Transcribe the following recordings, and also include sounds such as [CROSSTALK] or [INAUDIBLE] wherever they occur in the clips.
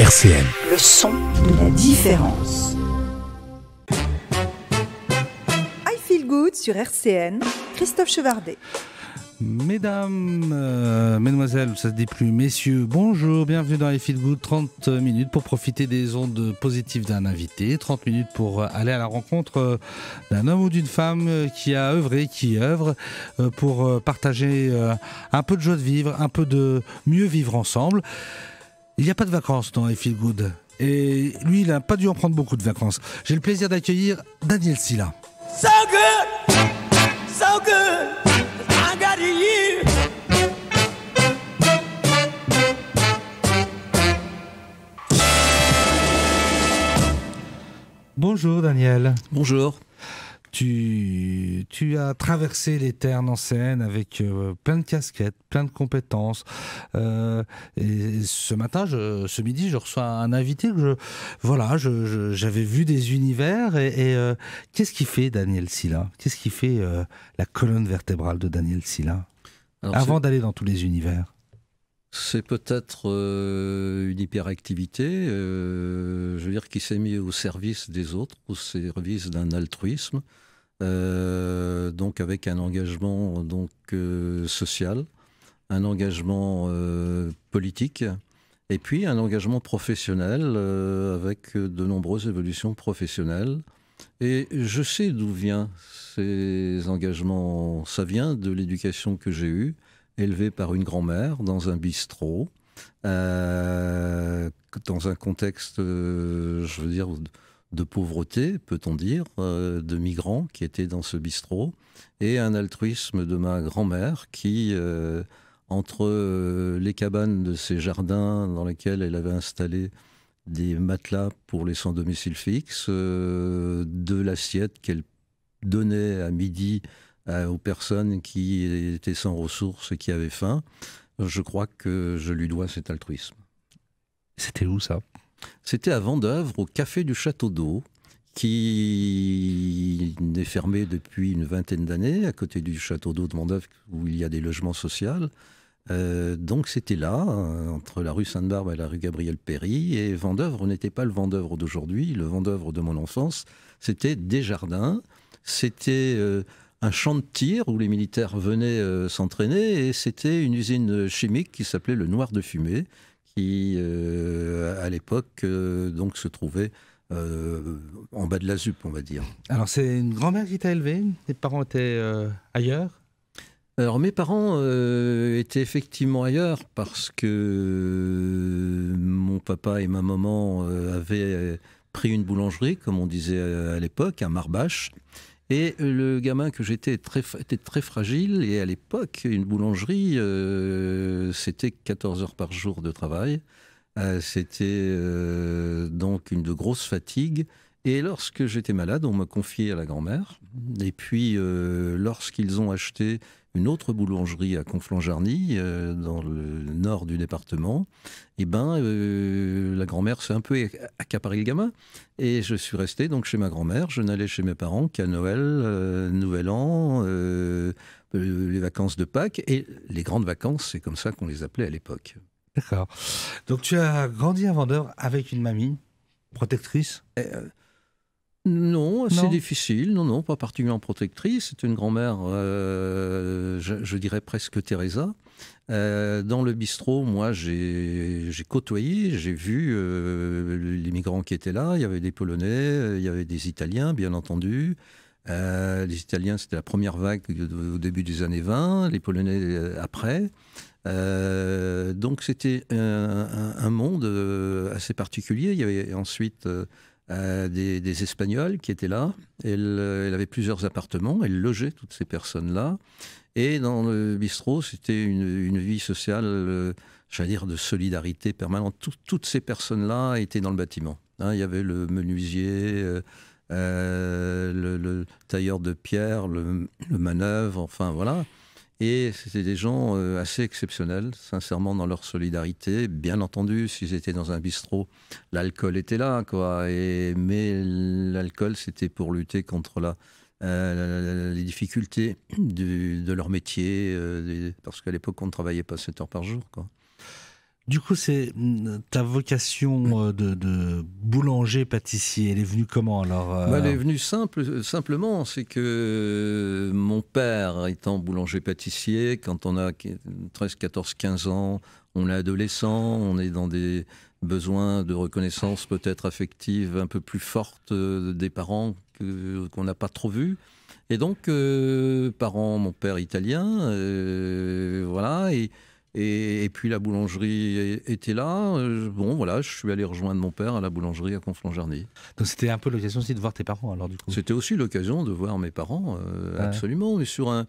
RCN. Le son de la différence. I Feel Good sur RCN, Christophe Chevardet. Mesdames, euh, mesdemoiselles, ça se dit plus, messieurs, bonjour, bienvenue dans I Feel Good, 30 minutes pour profiter des ondes positives d'un invité, 30 minutes pour euh, aller à la rencontre euh, d'un homme ou d'une femme qui a œuvré, qui œuvre, pour partager un peu de joie de vivre, un peu de mieux vivre ensemble. Il n'y a pas de vacances dans I Feel Good. Et lui, il n'a pas dû en prendre beaucoup de vacances. J'ai le plaisir d'accueillir Daniel Silla. So good, so good, I got you. Bonjour Daniel. Bonjour. Tu, as traversé les terres scène avec euh, plein de casquettes, plein de compétences. Euh, et ce matin, ce midi, je reçois un invité que voilà, j'avais vu des univers. Et, euh, qu'est-ce qui fait Daniel Silla Qu'est-ce qui fait la colonne vertébrale de Daniel Silla Avant d'aller dans tous les univers c'est peut-être euh, une hyperactivité, euh, je veux dire, qui s'est mise au service des autres, au service d'un altruisme, euh, donc avec un engagement donc social, un engagement politique, et puis un engagement professionnel avec de nombreuses évolutions professionnelles. Et je sais d'où viennent ces engagements. Ça vient de l'éducation que j'ai eue élevé par une grand-mère dans un bistrot, euh, dans un contexte, euh, je veux dire, de pauvreté, peut-on dire, euh, de migrants qui étaient dans ce bistrot, et un altruisme de ma grand-mère qui, entre les cabanes de ses jardins dans lesquels elle avait installé des matelas pour les sans domicile fixe, de l'assiette qu'elle donnait à midi aux personnes qui étaient sans ressources et qui avaient faim. Je crois que je lui dois cet altruisme. C'était où ça C'était à Vendœuvre au Café du Château d'Eau, qui est fermé depuis une vingtaine d'années, à côté du Château d'Eau de Vendœuvre où il y a des logements sociaux. Euh, donc c'était là, euh, entre la rue Sainte-Barbe et la rue Gabriel-Péry. Et Vendœuvre n'était pas le Vendœuvre d'aujourd'hui, le Vendœuvre de mon enfance. C'était des jardins, c'était... Euh, un champ de tir où les militaires venaient euh, s'entraîner et c'était une usine chimique qui s'appelait le Noir de Fumée, qui euh, à l'époque euh, donc se trouvait en bas de la ZUP, on va dire. Alors, c'est une grand-mère qui t'a élevé Tes parents étaient ailleurs Alors, mes parents étaient effectivement ailleurs parce que mon papa et ma maman avaient pris une boulangerie, comme on disait à l'époque, à Marbache. Et le gamin que j'étais était très fragile. Et à l'époque, une boulangerie, euh, c'était 14 heures par jour de travail. Euh, c'était euh, donc une de grosses fatigues Et lorsque j'étais malade, on m'a confié à la grand-mère. Et puis, lorsqu'ils ont acheté une autre boulangerie à Conflans-Jarny, euh, dans le nord du département, et eh ben euh, la grand-mère s'est un peu accaparé le gamin. Et je suis resté donc chez ma grand-mère. Je n'allais chez mes parents qu'à Noël, euh, Nouvel An, les vacances de Pâques et les grandes vacances. C'est comme ça qu'on les appelait à l'époque. D'accord. Donc tu as grandi à Vendeur avec une mamie protectrice eh, non, c'est difficile. Non, non, pas particulièrement protectrice. C'est une grand-mère, euh, je, dirais presque Teresa. Euh, dans le bistrot, moi, j'ai côtoyé, j'ai vu euh, les migrants qui étaient là. Il y avait des Polonais, il y avait des Italiens, bien entendu. les Italiens, c'était la première vague au début des années 20, les Polonais après. donc c'était un, un, monde assez particulier. Il y avait ensuite euh, des, Espagnols qui étaient là. Euh, elle, avait plusieurs appartements, elle logeait toutes ces personnes-là. Et dans le bistrot, c'était une, vie sociale, euh, j'allais dire, de solidarité permanente. toutes ces personnes-là étaient dans le bâtiment. Hein, il y avait le menuisier. le, tailleur de pierre, le, le manœuvre, enfin voilà. Et c'était des gens euh, assez exceptionnels, sincèrement, dans leur solidarité. Bien entendu, s'ils étaient dans un bistrot, l'alcool était là, quoi. mais l'alcool, c'était pour lutter contre la, euh, les difficultés de leur métier, euh, parce qu'à l'époque, on ne travaillait pas 7 heures par jour, quoi. Du coup, c'est mm, ta vocation euh, de, boulanger-pâtissier. Elle est venue comment alors euh, bah, Elle est venue simple, euh, simplement. C'est que mon père étant boulanger-pâtissier, quand on a 13, 14, 15 ans, on est adolescent, on est dans des besoins de reconnaissance peut-être affective un peu plus forte des parents qu'on n'a pas trop vus. Et donc, parents, mon père italien, voilà, et et, puis la boulangerie était là. Euh, bon, voilà, je suis allé rejoindre mon père à la boulangerie à Conflans-Jarny. Donc c'était un peu l'occasion aussi de voir tes parents, alors du coup C'était aussi l'occasion de voir mes parents, euh, absolument. Mais sur un,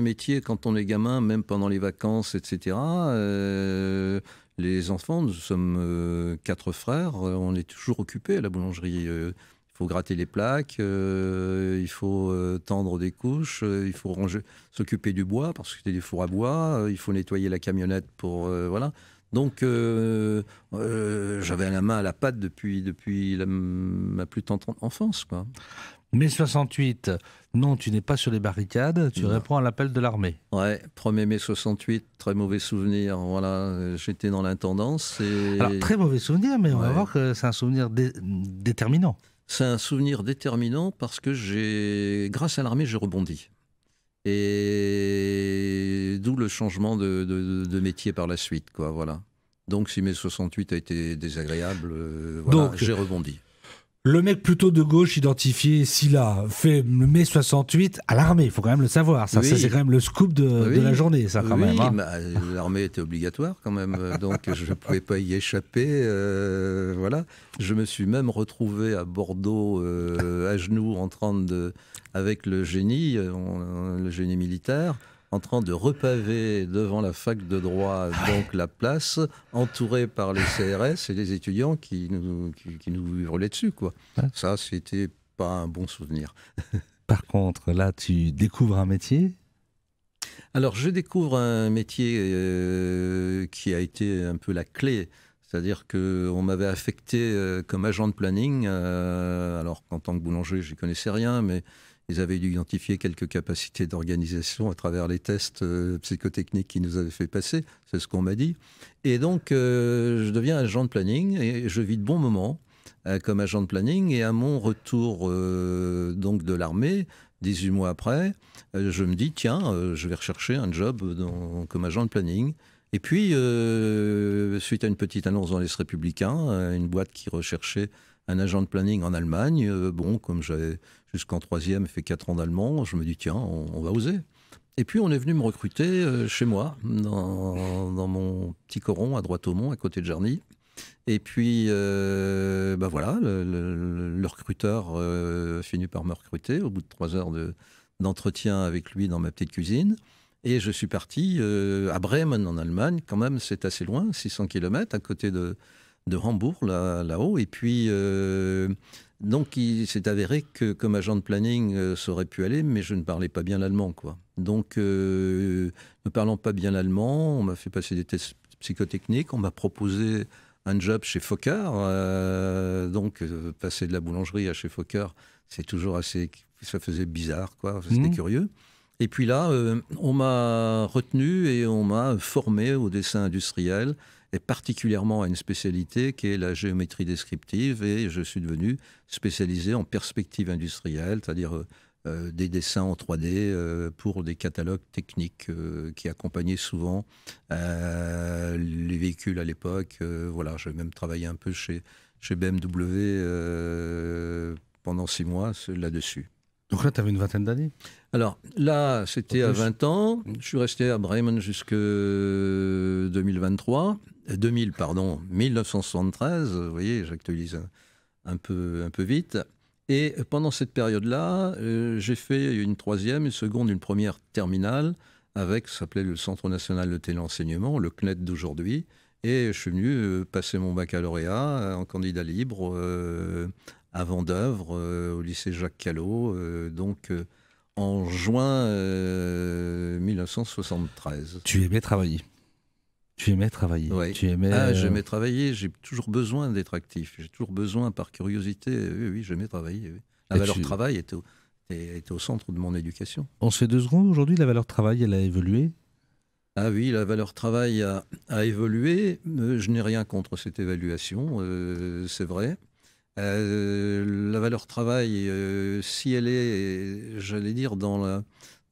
métier, quand on est gamin, même pendant les vacances, etc., euh, les enfants, nous sommes quatre frères, on est toujours occupés à la boulangerie. Il faut gratter les plaques, euh, il faut euh, tendre des couches, euh, il faut ranger, s'occuper du bois parce que c'était des fours à bois, il faut nettoyer la camionnette pour voilà. Donc j'avais la main à la patte depuis depuis ma plus tendre enfance quoi. Mai 68, non, tu n'es pas sur les barricades, tu réponds à l'appel de l'armée. Ouais, 1er mai 68, très mauvais souvenir. Voilà, j'étais dans l'intendance. Et... très mauvais souvenir, mais on va voir que c'est un souvenir déterminant c'est un souvenir déterminant parce que j'ai, grâce à l'armée, j'ai rebondi. Et d'où le changement de, métier par la suite, quoi. Voilà. Donc, si mai 68 a été désagréable, euh, j'ai rebondi. Le mec plutôt de gauche identifié, Silla, fait le mai 68 à l'armée, il faut quand même le savoir. Ça, c'est quand même le scoop de, la journée, ça, quand même. Hein. Bah, l'armée était obligatoire, quand même, euh, donc je ne pouvais pas y échapper. Euh, voilà. Je me suis même retrouvé à Bordeaux, euh, à genoux, en train de. avec le génie, le génie militaire en train de repaver devant la fac de droit, donc la place, entourée par les CRS et les étudiants qui nous, qui, dessus. Quoi. Ça, c'était pas un bon souvenir. [LAUGHS] Par contre, là, tu découvres un métier Alors, je découvre un métier euh, qui a été un peu la clé. C'est-à-dire qu'on m'avait affecté euh, comme agent de planning. Euh, alors, qu'en tant que boulanger, n'y connaissais rien, mais ils avaient dû identifier quelques capacités d'organisation à travers les tests euh, psychotechniques qu'ils nous avaient fait passer, c'est ce qu'on m'a dit. Et donc, euh, je deviens agent de planning et je vis de bons moments euh, comme agent de planning. Et à mon retour donc de l'armée, 18 mois après, je me dis tiens, je vais rechercher un job comme agent de planning. Et puis, suite à une petite annonce dans les Républicains, une boîte qui recherchait un agent de planning en Allemagne. Euh, bon, comme j'avais jusqu'en troisième fait quatre ans d'allemand, je me dis tiens, on, va oser. Et puis on est venu me recruter euh, chez moi, dans, mon petit coron à droite au mont, à côté de Jarny. Et puis, ben voilà, le, recruteur a recruteur finit par me recruter au bout de trois heures d'entretien avec lui dans ma petite cuisine. Et je suis parti à Bremen en Allemagne, quand même c'est assez loin, 600 km à côté de, de Hambourg, là-haut. et puis, euh, donc, il s'est avéré que, comme agent de planning, euh, ça aurait pu aller, mais je ne parlais pas bien l'allemand, quoi. Donc, euh, ne parlant pas bien l'allemand, on m'a fait passer des tests psychotechniques, on m'a proposé un job chez Fokker. donc, passer de la boulangerie à chez Fokker, c'est toujours assez... Ça faisait bizarre, quoi. C'était mhm. curieux. Et puis là, on m'a retenu et on m'a formé au dessin industriel particulièrement à une spécialité qui est la géométrie descriptive, et je suis devenu spécialisé en perspective industrielle, c'est-à-dire euh, euh, des dessins en 3D euh, pour des catalogues techniques qui accompagnaient souvent les véhicules à l'époque. voilà, j'ai même travaillé un peu chez, chez BMW pendant six mois là-dessus. Donc là, tu avais une vingtaine d'années Alors là, c'était à 20 ans. Je suis resté à Bremen jusque 2023. 2000, euh, pardon, 1973, vous voyez, j'actualise un, peu, un peu vite. Et pendant cette période-là, euh, j'ai fait une troisième, une seconde, une première terminale avec, ça s'appelait le Centre national de téléenseignement, le CNET d'aujourd'hui. Et je suis venu euh, passer mon baccalauréat en candidat libre à Vendœuvre, au lycée Jacques Callot, donc en juin 1973. Tu aimais travailler tu aimais travailler. Oui, Ah, euh, j'aimais travailler. J'ai toujours besoin d'être actif. J'ai toujours besoin, par curiosité. Euh, oui, oui, j'aimais travailler. La valeur travail était au, était au centre de mon éducation. On se fait deux secondes aujourd'hui. La valeur travail, elle a évolué. Ah oui, la valeur travail a, évolué. Euh, je n'ai rien contre cette évaluation, c'est vrai. la valeur travail, si elle est, j'allais dire, dans la,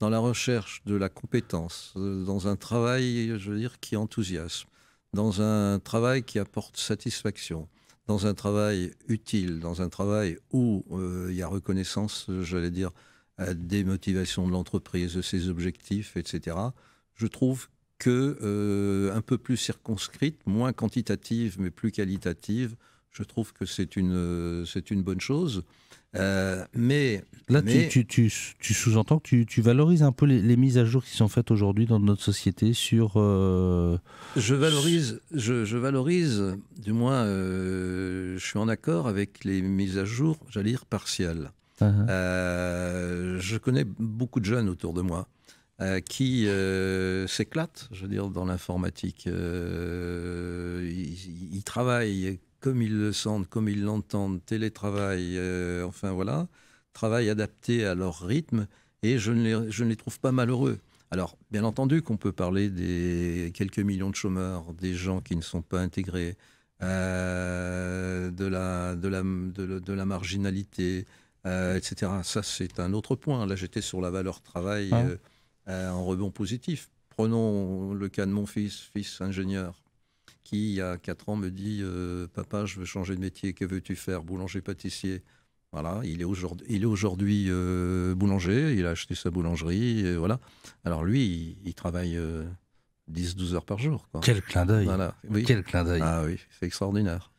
dans la recherche de la compétence, euh, dans un travail, je veux dire, qui enthousiasme, dans un travail qui apporte satisfaction, dans un travail utile, dans un travail où euh, il y a reconnaissance, j'allais dire, à des motivations de l'entreprise, de ses objectifs, etc. Je trouve que euh, un peu plus circonscrite, moins quantitative mais plus qualitative, je trouve que c'est une, c'est une bonne chose. Euh, mais là, tu, tu, sous-entends que tu, valorises un peu les, mises à jour qui sont faites aujourd'hui dans notre société sur. Euh, je valorise, je, je, valorise, du moins, euh, je suis en accord avec les mises à jour, j'allais dire partielles. Ah, ah. je connais beaucoup de jeunes autour de moi qui s'éclatent, je veux dire, dans l'informatique. ils, travaillent comme ils le sentent, comme ils l'entendent, télétravail, euh, enfin voilà, travail adapté à leur rythme, et je ne les, trouve pas malheureux. Alors, bien entendu qu'on peut parler des quelques millions de chômeurs, des gens qui ne sont pas intégrés, euh, de, la, de, la, de, la marginalité, euh, etc. Ça, c'est un autre point. Là, j'étais sur la valeur travail en rebond positif. Prenons le cas de mon fils, fils ingénieur qui, il y a 4 ans, me dit euh, Papa, je veux changer de métier, que veux-tu faire Boulanger-pâtissier. Voilà, il est aujourd'hui euh, boulanger, il a acheté sa boulangerie, voilà. Alors lui, il, travaille 10-12 euh, heures par jour. Quel clin d'œil voilà, Quel clin d'œil Ah oui, c'est extraordinaire.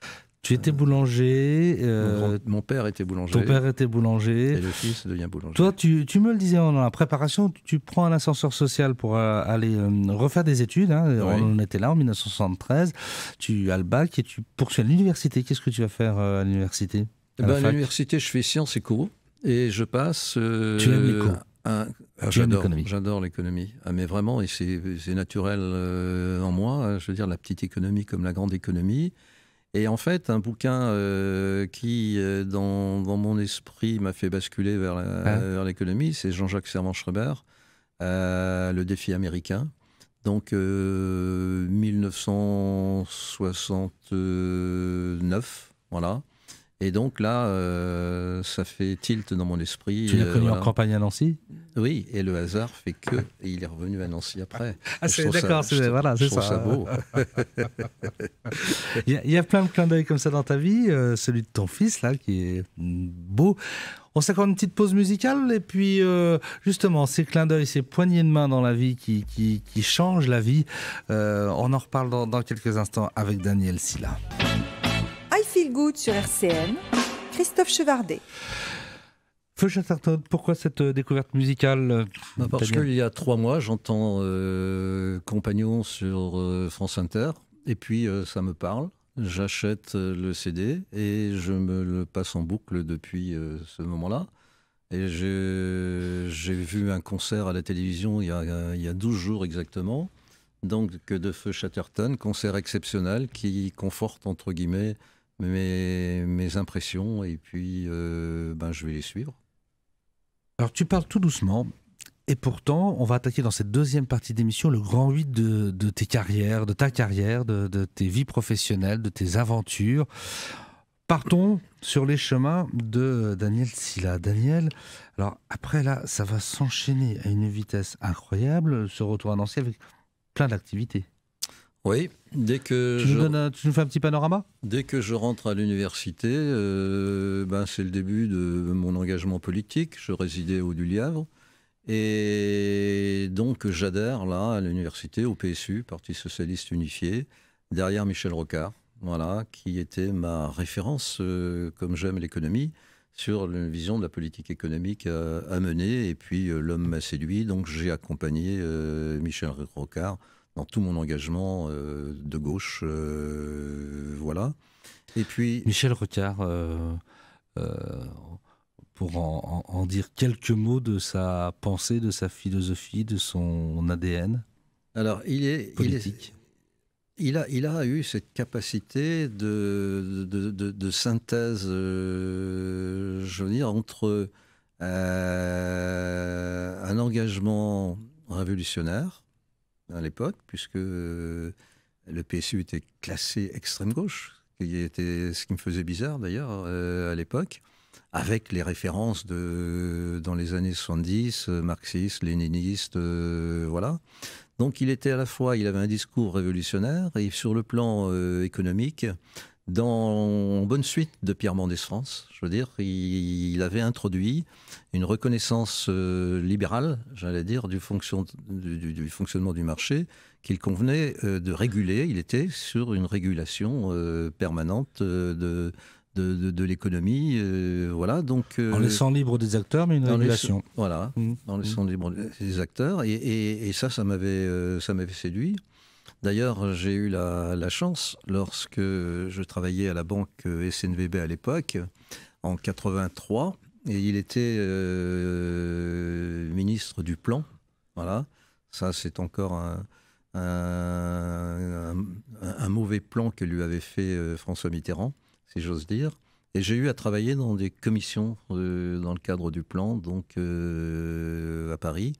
Tu étais euh, boulanger. Euh, mon, père était boulanger. Ton père était boulanger. Et le fils devient boulanger. Toi, tu, me le disais dans la préparation, tu, prends un ascenseur social pour euh, aller refaire des études. Hein. On était là en 1973. Tu as le bac et tu poursuis à l'université. Qu'est-ce que tu vas faire à l'université À eh ben, l'université, je fais sciences et cours. Et je passe. tu aimes les cours ah, J'adore l'économie. Ah, mais vraiment, et c'est naturel en moi. Hein, je veux dire, la petite économie comme la grande économie. Et en fait, un bouquin euh, qui, euh, dans, mon esprit, m'a fait basculer vers ah. l'économie, c'est Jean-Jacques Servan-Schreiber, euh, Le défi américain. Donc, 1969, voilà. Et donc là, euh, ça fait tilt dans mon esprit. Tu l'as euh, connu en campagne à Nancy Oui, et le hasard fait que [LAUGHS] il est revenu à Nancy après. Ah, c'est d'accord, c'est voilà, c'est ça. beau. [LAUGHS] il, y a, il, y a, plein de clins d'œil comme ça dans ta vie, euh, celui de ton fils là qui est beau. On s'accorde une petite pause musicale et puis justement ces clins d'œil, ces poignées de main dans la vie qui, qui, qui changent la vie. on en reparle dans, dans quelques instants avec Daniel Silla. Feel Good sur RCN, Christophe Chevardet. Feu Chatterton, pourquoi cette euh, découverte musicale euh, bah, Parce qu'il y a trois mois, j'entends euh, Compagnon sur France Inter, et puis ça me parle. J'achète le CD et je me le passe en boucle depuis ce moment-là. Et j'ai vu un concert à la télévision il y a, il y a 12 jours exactement, donc de Feu Chatterton, concert exceptionnel qui conforte entre guillemets mes, mes impressions et puis euh, ben, je vais les suivre. Alors tu parles tout doucement. Et pourtant, on va attaquer dans cette deuxième partie d'émission le grand 8 de, tes carrières, de ta carrière, de, tes vies professionnelles, de tes aventures. Partons sur les chemins de Daniel Silla. Daniel, alors après là, ça va s'enchaîner à une vitesse incroyable, ce retour à Nancy avec plein d'activités. Oui, dès que... je... petit panorama Dès que je rentre à l'université, euh, ben, c'est le début de mon engagement politique. Je résidais au Du Lièvre Et donc j'adhère là à l'université, au PSU, Parti Socialiste Unifié, derrière Michel Rocard, qui était ma référence, euh, comme j'aime l'économie, sur la vision de la politique économique euh, à, mener. Et puis l'homme m'a séduit, donc j'ai accompagné Michel Rocard dans tout mon engagement euh, de gauche. Euh, voilà. Et puis. Michel Rocard, euh, pour en, dire quelques mots de sa pensée, de sa philosophie, de son ADN. Alors, il est. Politique. Il, a, il a eu cette capacité de, de synthèse, je veux dire, entre un engagement révolutionnaire, à l'époque, puisque euh, le PSU était classé extrême gauche, qui était ce qui me faisait bizarre d'ailleurs euh, à l'époque, avec les références de, dans les années 70, euh, marxistes, léninistes, voilà. Donc il était à la fois, il avait un discours révolutionnaire et sur le plan économique, dans bonne suite de Pierre Mendès France, je veux dire, il, avait introduit une reconnaissance euh, libérale, j'allais dire, du, du, fonctionnement du marché qu'il convenait euh, de réguler. Il était sur une régulation euh, permanente de, de, l'économie. voilà, donc, en laissant libre des acteurs, mais une régulation. voilà, mmh. en mmh. laissant libre des acteurs. Et, ça, ça m'avait ça m'avait séduit. D'ailleurs, j'ai eu la, chance, lorsque je travaillais à la banque euh, SNVB à l'époque, en 83, et il était euh, ministre du Plan. Voilà, ça c'est encore un, mauvais plan que lui avait fait euh, François Mitterrand, si j'ose dire. Et j'ai eu à travailler dans des commissions dans le cadre du plan, donc à Paris.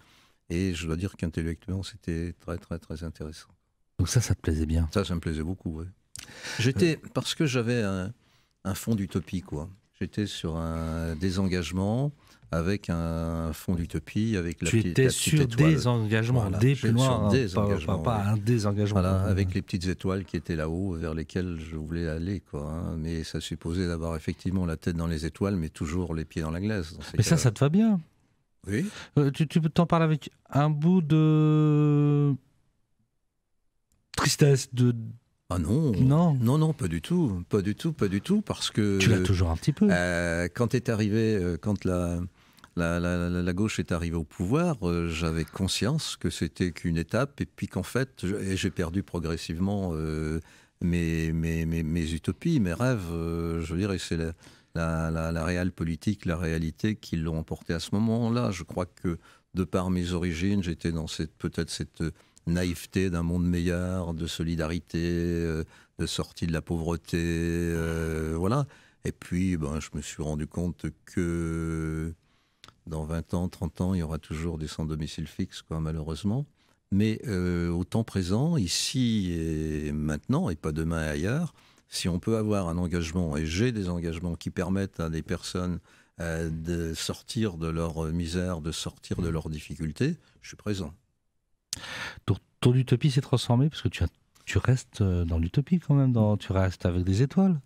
Et je dois dire qu'intellectuellement, c'était très, très, très intéressant. Donc ça, ça te plaisait bien Ça, ça me plaisait beaucoup, oui. J'étais, euh, parce que j'avais un, fond d'utopie, quoi. J'étais sur un désengagement avec un fond d'utopie, avec la, petite, étoile. Tu étais sur des engagements, des pas, pas, un désengagement. Voilà, avec les petites étoiles qui étaient là-haut, vers lesquelles je voulais aller, quoi. Hein. Mais ça supposait d'avoir effectivement la tête dans les étoiles, mais toujours les pieds dans la glace. mais ça, ça te va bien. Oui. Euh, tu tu t'en parles avec un bout de tristesse de ah non, non, non, non, pas du tout, pas du tout, pas du tout, parce que tu l'as toujours un petit peu. Euh, quand est arrivé, euh, quand la, la, la, gauche est arrivée au pouvoir, euh, j'avais conscience que c'était qu'une étape, et puis qu'en fait, j'ai perdu progressivement mes, mes, mes, utopies, mes rêves. je veux dire, c'est la, la, réelle politique, la réalité qui l'ont emporté à ce moment-là. Je crois que de par mes origines, j'étais dans cette peut-être cette naïveté d'un monde meilleur, de solidarité, euh, de sortie de la pauvreté, euh, voilà. Et puis, ben, je me suis rendu compte que dans 20 ans, 30 ans, il y aura toujours des sans-domicile fixe, quoi, malheureusement. Mais euh, au temps présent, ici et maintenant, et pas demain et ailleurs, si on peut avoir un engagement, et j'ai des engagements qui permettent à des personnes de sortir de leur misère, de sortir de mmh. leurs difficultés, je suis présent. Ton, utopie s'est transformée parce que tu, restes euh, dans l'utopie quand même, tu restes avec des étoiles.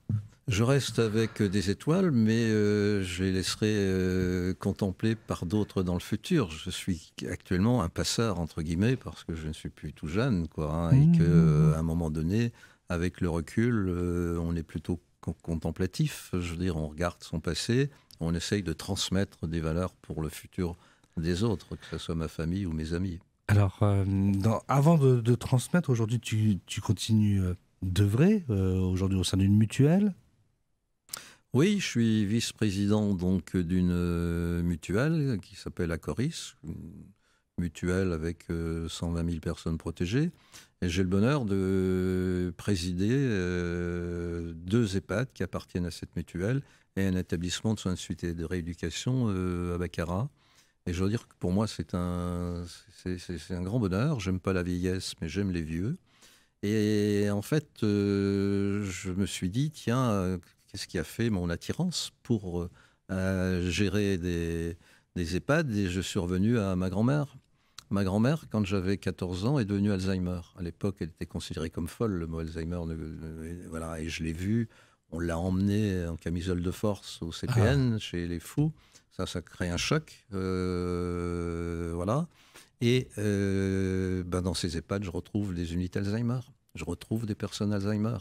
Je reste avec euh, des étoiles, mais euh, je les laisserai contempler par d'autres dans le futur. Je suis actuellement un passeur, entre guillemets, parce que je ne suis plus tout jeune, quoi, hein, et mmh. qu'à un moment donné, avec le recul, on est plutôt contemplatif. Je veux dire, on regarde son passé, on essaye de transmettre des valeurs pour le futur des autres, que ce soit ma famille ou mes amis. Alors, euh, avant de, transmettre, aujourd'hui, tu, continues euh, d'œuvrer, vrai euh, aujourd'hui au sein d'une mutuelle Oui, je suis vice-président donc d'une mutuelle qui s'appelle Acoris, mutuelle avec 120 000 personnes protégées. Et j'ai le bonheur de présider deux EHPAD qui appartiennent à cette mutuelle et un établissement de soins de suite et de rééducation à Baccarat et je veux dire que pour moi, c'est un, c'est, un grand bonheur. J'aime pas la vieillesse, mais j'aime les vieux. Et en fait, euh, je me suis dit, tiens, qu'est-ce qui a fait mon attirance pour euh, gérer des, des EHPAD Et je suis revenu à ma grand-mère. Ma grand-mère, quand j'avais 14 ans, est devenue Alzheimer. À l'époque, elle était considérée comme folle, le mot Alzheimer. voilà, et je l'ai vue. On l'a emmenée en camisole de force au CPN, ah. chez les fous. Ça, ça crée un choc. Euh, voilà. Et euh, ben, dans ces EHPAD, je retrouve des unités Alzheimer. Je retrouve des personnes Alzheimer.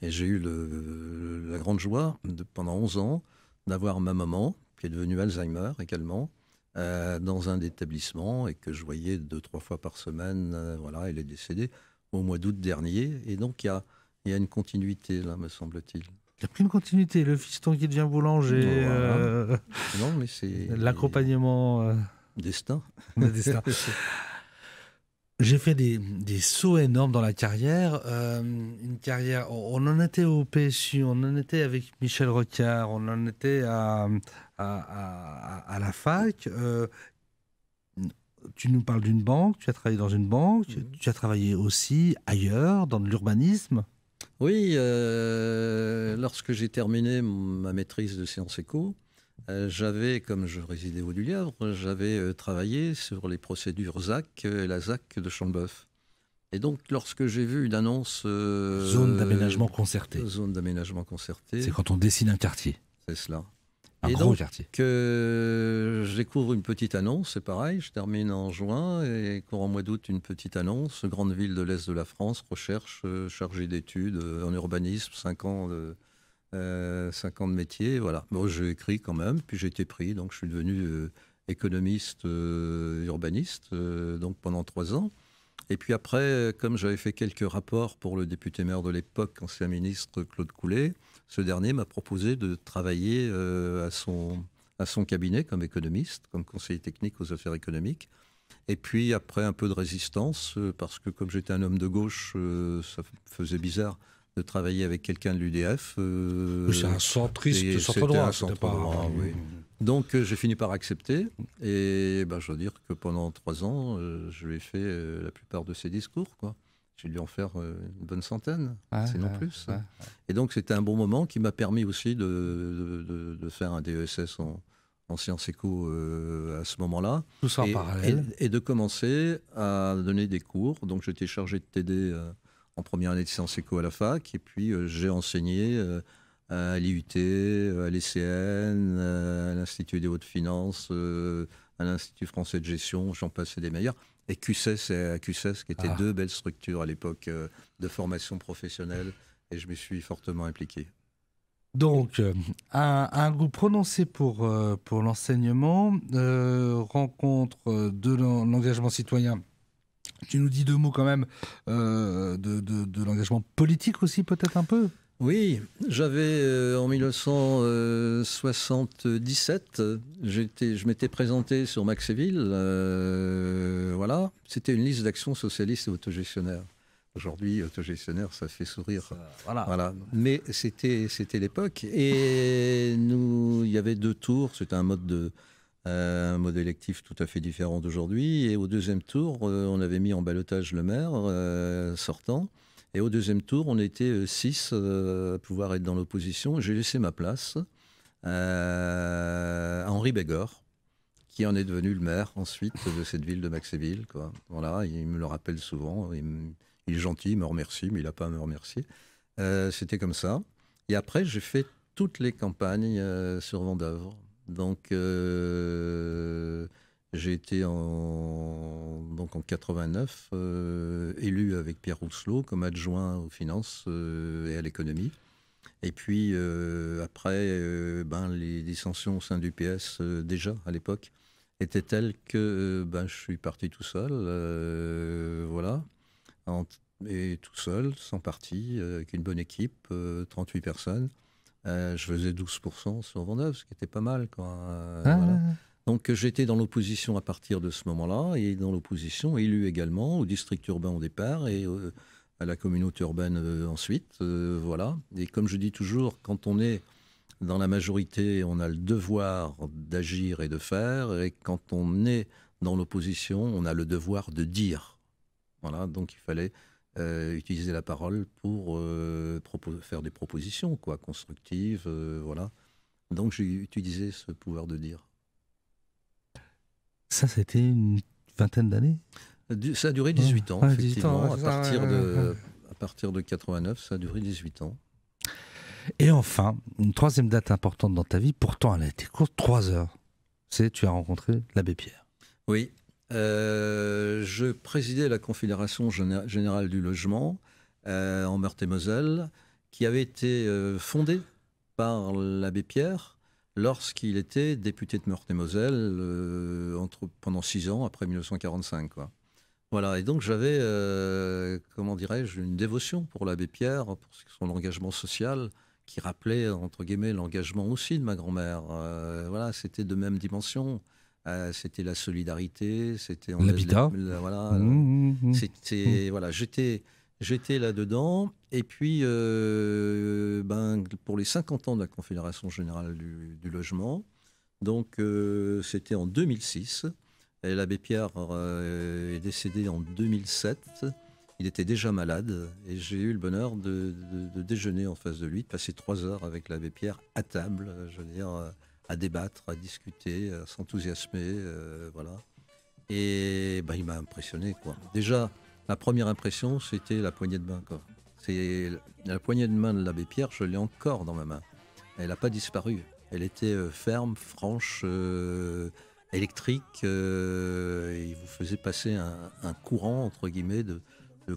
Et j'ai eu la grande joie, de, pendant 11 ans, d'avoir ma maman, qui est devenue Alzheimer également, euh, dans un établissement et que je voyais deux, trois fois par semaine. voilà, elle est décédée au mois d'août dernier. Et donc, il y a, y a une continuité, là, me semble-t-il. Il a pris une continuité, le fiston qui devient boulanger, euh, non, mais c'est l'accompagnement. Euh, destin. [LAUGHS] J'ai fait des, sauts énormes dans la carrière. Euh, une carrière, on, en était au PSU, on en était avec Michel Rocard, on en était à, la fac. tu nous parles d'une banque, tu as travaillé dans une banque, mm-hmm. tu as travaillé aussi ailleurs, dans l'urbanisme. Oui, euh, lorsque j'ai terminé ma maîtrise de séance éco, euh, j'avais, comme je résidais au Lièvre, j'avais euh, travaillé sur les procédures ZAC et la ZAC de Chambœuf. Et donc, lorsque j'ai vu une annonce... zone d'aménagement concertée. Zone d'aménagement concertée. C'est quand on dessine un quartier. C'est cela et donc, Que je découvre une petite annonce, c'est pareil, je termine en juin et courant mois d'août, une petite annonce. Grande ville de l'Est de la France, recherche, euh, chargée d'études euh, en urbanisme, 5 euh, ans de, métier. Voilà. Bon, j'ai écrit quand même, puis j'ai été pris, donc je suis devenu économiste urbaniste donc pendant 3 ans. Et puis après, comme j'avais fait quelques rapports pour le député maire de l'époque, ancien ministre Claude Coulet, ce dernier m'a proposé de travailler euh, à, son, à son cabinet comme économiste, comme conseiller technique aux affaires économiques. Et puis après un peu de résistance, euh, parce que comme j'étais un homme de gauche, euh, ça faisait bizarre de travailler avec quelqu'un de l'UDF. c'est un centriste, centre droit. Un centre pas... droit Donc j'ai fini par accepter, et ben, je dois dire que pendant trois ans, je lui ai fait la plupart de ses discours. Quoi j'ai dû en faire euh, une bonne centaine, c'est non plus. Et donc c'était un bon moment qui m'a permis aussi de, faire un DESS en, sciences éco euh, à ce moment-là. Tout ça en parallèle. Et, de commencer à donner des cours. Donc j'étais chargé de TD euh, en première année de sciences éco à la fac, et puis j'ai enseigné à l'IUT, à l'ECN, à l'Institut des hautes finances, à l'Institut français de gestion, j'en passais des meilleurs et QCES et euh, AQCES, qui étaient ah. deux belles structures à l'époque euh, de formation professionnelle, et je me suis fortement impliqué. Donc, euh, un, goût prononcé pour, pour l'enseignement, rencontre de l'engagement citoyen. Tu nous dis deux mots quand même de, de l'engagement politique aussi, peut-être un peu oui, j'avais euh, en 1977, j'étais, je m'étais présenté sur Maxéville. Euh, voilà, c'était une liste d'actions socialistes et autogestionnaires. Aujourd'hui, autogestionnaire, ça fait sourire. voilà. Mais c'était, c'était l'époque. Et nous, il y avait deux tours. C'était un mode de, euh, un mode électif tout à fait différent d'aujourd'hui. Et au deuxième tour, on avait mis en balotage le maire sortant. Et au deuxième tour, on était euh, six euh, à pouvoir être dans l'opposition. J'ai laissé ma place euh, à Henri Bégor, qui en est devenu le maire ensuite de cette ville de Maxéville. Quoi. Voilà, il me le rappelle souvent. Il, est gentil, il me remercie, mais il n'a pas à me remercier. C'était comme ça. Et après, j'ai fait toutes les campagnes sur Vendœuvre. Donc, j'ai été en, donc en 89 euh, élu avec Pierre Rousselot comme adjoint aux finances euh, et à l'économie. Et puis euh, après, ben, les dissensions au sein du PS déjà à l'époque étaient telles que ben, je suis parti tout seul, voilà, et tout seul, sans parti, avec une bonne équipe, 38 personnes. je faisais 12% sur Vendôme, ce qui était pas mal. Quand, ah. voilà. Donc j'étais dans l'opposition à partir de ce moment-là, et dans l'opposition élu également au district urbain au départ et euh, à la communauté urbaine euh, ensuite. Euh, voilà. Et comme je dis toujours, quand on est dans la majorité, on a le devoir d'agir et de faire, et quand on est dans l'opposition, on a le devoir de dire. Voilà, donc il fallait utiliser la parole pour faire des propositions, quoi, constructives, voilà. Donc j'ai utilisé ce pouvoir de dire. Ça, c'était une vingtaine d'années Ça a duré 18 ans, effectivement. à, partir de, à partir de 89, ça a duré 18 ans. Et enfin, une troisième date importante dans ta vie, pourtant elle a été courte, trois heures. C'est tu as rencontré l'abbé Pierre. Oui. Euh, je présidais la Confédération Générale du Logement euh, en Meurthe-et-Moselle, qui avait été euh, fondée par l'abbé Pierre lorsqu'il était député de Meurthe-et-Moselle euh, pendant six ans, après 1945. Voilà, et donc j'avais, euh, comment dirais-je, une dévotion pour l'abbé Pierre, pour son engagement social, qui rappelait, entre guillemets, l'engagement aussi de ma grand-mère. Euh, voilà, c'était de même dimension. c'était la solidarité, c'était... L'habitat. Voilà, mmh, mmh, mmh. c'était... Voilà, j'étais... J'étais là-dedans. Et puis, euh, ben, pour les 50 ans de la Confédération générale du, logement, donc euh, c'était en 2006. l'abbé Pierre euh, est décédé en 2007. Il était déjà malade et j'ai eu le bonheur de, déjeuner en face de lui, de passer trois heures avec l'abbé Pierre à table, je veux dire, à débattre, à discuter, à s'enthousiasmer, voilà. Et ben, il m'a impressionné, quoi. Déjà, la première impression, c'était la poignée de main. C'est la poignée de main de l'abbé Pierre, je l'ai encore dans ma main. Elle n'a pas disparu. Elle était euh, ferme, franche, euh, électrique. il euh, vous faisait passer un, courant, entre guillemets, de,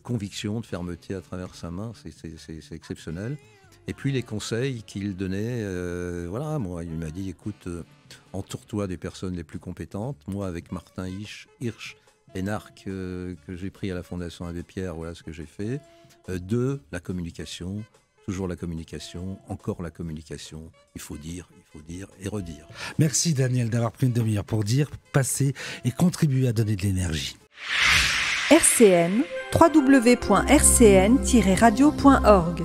conviction, de fermeté à travers sa main. C'est, exceptionnel. Et puis les conseils qu'il donnait, voilà, moi, il m'a dit, écoute, entoure-toi des personnes les plus compétentes. Moi, avec Martin Hirsch énarque que j'ai pris à la Fondation avec Pierre, voilà ce que j'ai fait. Euh, deux, la communication, toujours la communication, encore la communication. Il faut dire, il faut dire et redire. Merci Daniel d'avoir pris une demi-heure pour dire, passer et contribuer à donner de l'énergie. RCN, www.rcn-radio.org